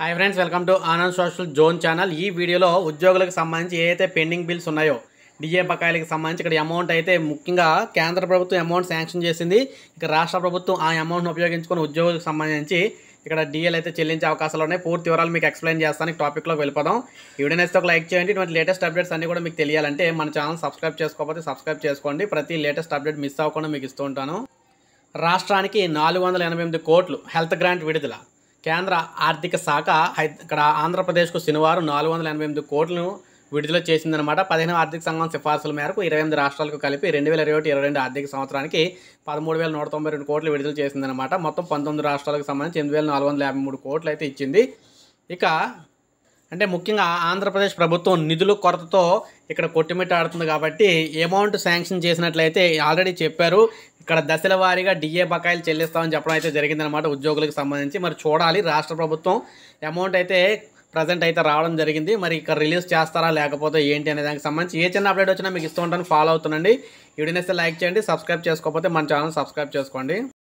hi friends welcome to Anand social zone channel ఈ వీడియోలో ఉద్యోగులకు సంబంధించి ఏదైతే పెండింగ్ బిల్స్ ఉన్నాయో డిఏ బకాయిలకు సంబంధించి ఇక్కడ అమౌంట్ అయితే ముఖ్యంగా కేంద్ర ప్రభుత్వం అమౌంట్ శాంక్షన్ చేసింది ఇక రాష్ట్ర ప్రభుత్వం ఆ అమౌంట్ను ఉపయోగించుకుని ఉద్యోగులకు సంబంధించి ఇక్కడ డీఎల్ అయితే చెల్లించే అవకాశాలు ఉన్నాయి పూర్తి వివరాలు మీకు ఎక్స్ప్లెయిన్ చేస్తాను టాపిక్లోకి వెళ్ళిపోదాం వీడియో నేస్తే ఒక లైక్ చేయండి ఇటువంటి లేటెస్ట్ అప్డేట్స్ అన్ని కూడా మీకు తెలియాలంటే మన ఛానల్ సబ్స్క్రైబ్ చేసుకోకపోతే సబ్స్క్రైబ్ చేసుకోండి ప్రతి లేటెస్ట్ అప్డేట్ మిస్ అవ్వకుండా మీకు ఇస్తూ ఉంటాను రాష్ట్రానికి నాలుగు కోట్లు హెల్త్ గ్రాంట్ విడుదల కేంద్ర ఆర్థిక శాఖ ఇక్కడ ఆంధ్రప్రదేశ్కు శనివారం నాలుగు వందల ఎనభై ఎనిమిది కోట్లను విడుదల చేసిందనమాట పదిహేను ఆర్థిక సంఘం సిఫార్సుల మేరకు ఇరవై ఎనిమిది రాష్ట్రాలకు కలిపి రెండు వేల ఇరవై ఒకటి ఇరవై రెండు ఆర్థిక సంవత్సరానికి పదమూడు వేల నూట తొంభై రెండు కోట్లు విడుదల చేసిందనమాట మొత్తం పంతొమ్మిది రాష్ట్రాలకు సంబంధించి ఎనిమిది వేల నాలుగు వందల యాభై మూడు కోట్లు అయితే ఇచ్చింది ఇక అంటే ముఖ్యంగా ఆంధ్రప్రదేశ్ ప్రభుత్వం నిధుల కొరతతో ఇక్కడ కొట్టుమిట్ట ఆడుతుంది కాబట్టి అమౌంట్ శాంక్షన్ చేసినట్లయితే ఆల్రెడీ చెప్పారు ఇక్కడ దశల వారీగా డిఏ బకాయిలు చెల్లిస్తామని చెప్పడం అయితే జరిగిందనమాట ఉద్యోగులకు సంబంధించి మరి చూడాలి రాష్ట్ర ప్రభుత్వం అమౌంట్ అయితే ప్రజెంట్ అయితే రావడం జరిగింది మరి ఇక్కడ రిలీజ్ చేస్తారా లేకపోతే ఏంటి అనే దానికి సంబంధించి ఏ చిన్న అప్డేట్ వచ్చినా మీకు ఇస్తూ ఉంటాను ఫాలో అవుతుండండి వీడియోనేస్తే లైక్ చేయండి సబ్స్క్రైబ్ చేసుకోకపోతే మన ఛానల్ సబ్స్క్రైబ్ చేసుకోండి